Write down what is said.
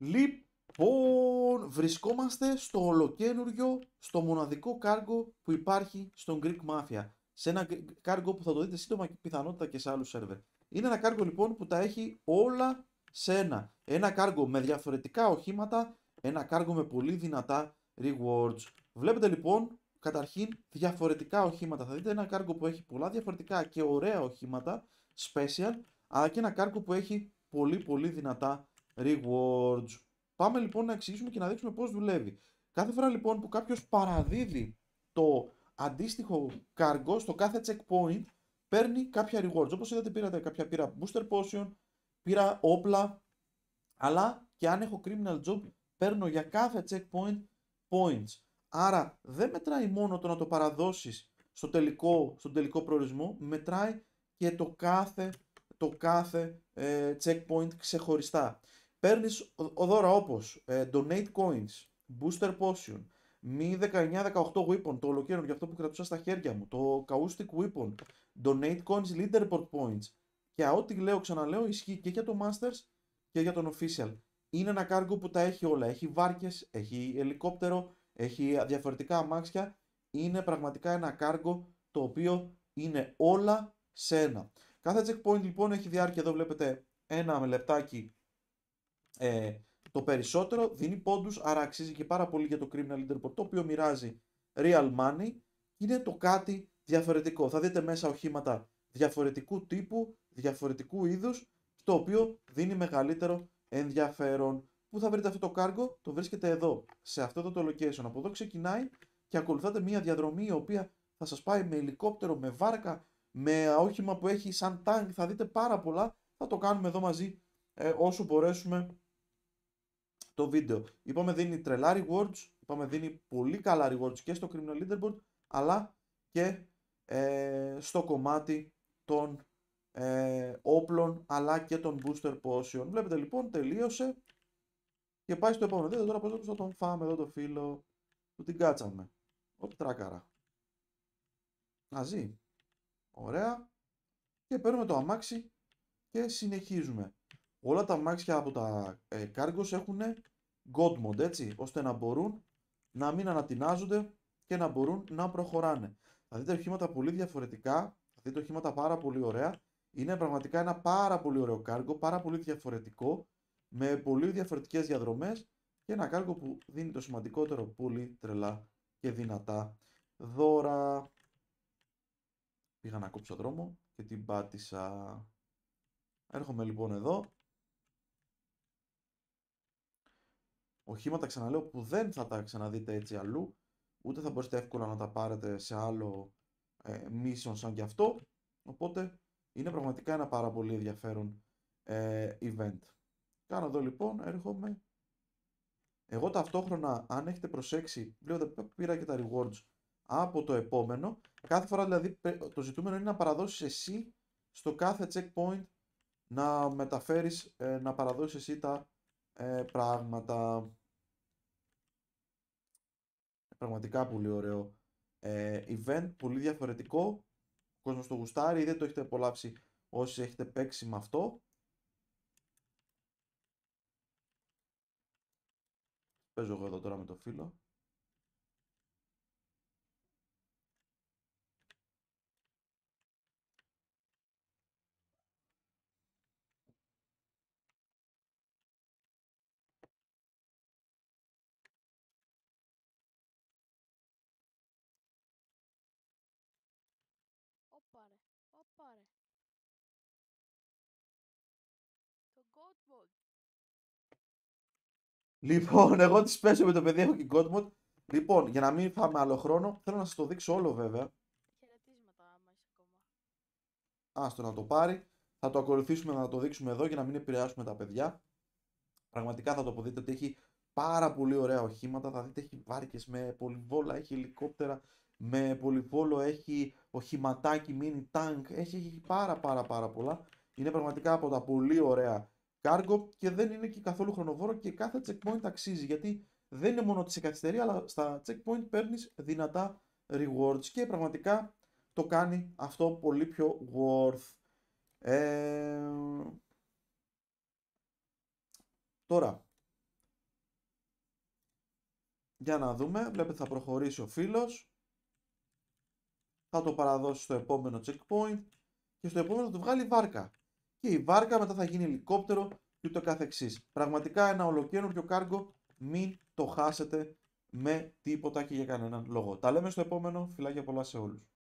Λοιπόν, βρισκόμαστε στο ολοκένουργιο, στο μοναδικό κάργο που υπάρχει στον Greek Mafia. Σε ένα κάργο που θα το δείτε σύντομα και πιθανότητα και σε άλλους σερβερ. Είναι ένα κάργο λοιπόν που τα έχει όλα σε ένα. Ένα κάργο με διαφορετικά οχήματα, ένα κάργο με πολύ δυνατά rewards. Βλέπετε λοιπόν καταρχήν διαφορετικά οχήματα. Θα δείτε ένα κάργο που έχει πολλά διαφορετικά και ωραία οχήματα, special, αλλά και ένα κάργο που έχει πολύ πολύ δυνατά rewards. Πάμε λοιπόν να εξηγήσουμε και να δείξουμε πώς δουλεύει. Κάθε φορά λοιπόν που κάποιος παραδίδει το αντίστοιχο cargo στο κάθε checkpoint, παίρνει κάποια rewards. Όπως είδατε πήρατε κάποια πήρα booster potion, πήρα όπλα, αλλά και αν έχω criminal job παίρνω για κάθε checkpoint points. Άρα δεν μετράει μόνο το να το παραδώσεις στο τελικό, στον τελικό προορισμό, μετράει και το κάθε, το κάθε ε, checkpoint ξεχωριστά. Παίρνεις δώρα όπως ε, Donate Coins, Booster Potion, Mi 19-18 Weapon, το ολοκαίρι για αυτό που κρατούσα στα χέρια μου, το Caustic Weapon, Donate Coins Leaderboard Points. Και ό,τι λέω, ξαναλέω, ισχύει και για το Masters και για τον Official. Είναι ένα cargo που τα έχει όλα. Έχει βάρκες, έχει ελικόπτερο, έχει διαφορετικά αμάξια. Είναι πραγματικά ένα cargo το οποίο είναι όλα σε ένα. Κάθε checkpoint λοιπόν έχει διάρκεια, εδώ βλέπετε ένα λεπτάκι ε, το περισσότερο, δίνει πόντους, άρα αξίζει και πάρα πολύ για το Criminal Leaderboard, το οποίο μοιράζει real money, είναι το κάτι διαφορετικό. Θα δείτε μέσα οχήματα διαφορετικού τύπου, διαφορετικού είδους, το οποίο δίνει μεγαλύτερο ενδιαφέρον. Πού θα βρείτε αυτό το cargo το βρίσκεται εδώ, σε αυτό το location. Από εδώ ξεκινάει και ακολουθάτε μια διαδρομή η οποία θα σας πάει με ελικόπτερο, με βάρκα, με όχημα που έχει σαν τάγκ, θα δείτε πάρα πολλά. Θα το κάνουμε εδώ μαζί ε, όσο μπορέσουμε το βίντεο. Είπαμε δίνει τρελά rewards, είπαμε δίνει πολύ καλά rewards και στο criminal leaderboard, αλλά και ε, στο κομμάτι των ε, όπλων, αλλά και των booster potion. Βλέπετε λοιπόν, τελείωσε και πάει στο επόμενο βίντεο. Τώρα πώς θα τον φάμε εδώ το φίλο που την κάτσαμε. Οπ, τράκαρα. Μαζί. Ωραία. Και παίρνουμε το αμάξι και συνεχίζουμε. Όλα τα αμάξια από τα ε, Cargos έχουν God mode, έτσι, ώστε να μπορούν να μην ανατινάζονται και να μπορούν να προχωράνε. Θα δείτε οχήματα πολύ διαφορετικά, θα δείτε οχήματα πάρα πολύ ωραία. Είναι πραγματικά ένα πάρα πολύ ωραίο κάργο, πάρα πολύ διαφορετικό, με πολύ διαφορετικές διαδρομές και ένα κάργο που δίνει το σημαντικότερο πολύ τρελά και δυνατά δώρα. Πήγα να κόψω δρόμο και την πάτησα. Έρχομαι λοιπόν εδώ οχήματα ξαναλέω που δεν θα τα ξαναδείτε έτσι αλλού, ούτε θα μπορείτε εύκολα να τα πάρετε σε άλλο ε, σαν και αυτό, οπότε είναι πραγματικά ένα πάρα πολύ ενδιαφέρον ε, event. Κάνω εδώ λοιπόν, έρχομαι. Εγώ ταυτόχρονα, αν έχετε προσέξει, βλέπετε πήρα και τα rewards από το επόμενο. Κάθε φορά δηλαδή το ζητούμενο είναι να παραδώσεις εσύ στο κάθε checkpoint να μεταφέρεις, ε, να παραδώσεις εσύ τα ε, πράγματα. Πραγματικά πολύ ωραίο ε, event, πολύ διαφορετικό. Ο κόσμος το γουστάρει, δεν το έχετε απολαύσει όσοι έχετε παίξει με αυτό. Παίζω εγώ εδώ τώρα με το φίλο. Λοιπόν, εγώ τις παίζω με το παιδί, έχω και Mode. Λοιπόν, για να μην φάμε άλλο χρόνο, θέλω να σας το δείξω όλο βέβαια. Χαιρετίσματα άμα ακόμα. Άστο να το πάρει. Θα το ακολουθήσουμε να το δείξουμε εδώ για να μην επηρεάσουμε τα παιδιά. Πραγματικά θα το αποδείτε ότι έχει πάρα πολύ ωραία οχήματα. Θα δείτε έχει βάρκες με πολυβόλα, έχει ελικόπτερα με πολυβόλο, έχει οχηματάκι, mini tank. Έχει, έχει πάρα πάρα πάρα πολλά. Είναι πραγματικά από τα πολύ ωραία cargo και δεν είναι και καθόλου χρονοβόρο και κάθε checkpoint αξίζει γιατί δεν είναι μόνο ότι σε καθυστερεί αλλά στα checkpoint παίρνεις δυνατά rewards και πραγματικά το κάνει αυτό πολύ πιο worth. Ε, τώρα, για να δούμε, βλέπετε θα προχωρήσει ο φίλος. Θα το παραδώσει στο επόμενο checkpoint και στο επόμενο θα του βγάλει βάρκα και η βάρκα μετά θα γίνει ελικόπτερο και το καθεξής. Πραγματικά ένα ολοκένουργιο κάργο μην το χάσετε με τίποτα και για κανέναν λόγο. Τα λέμε στο επόμενο. Φιλάκια πολλά σε όλους.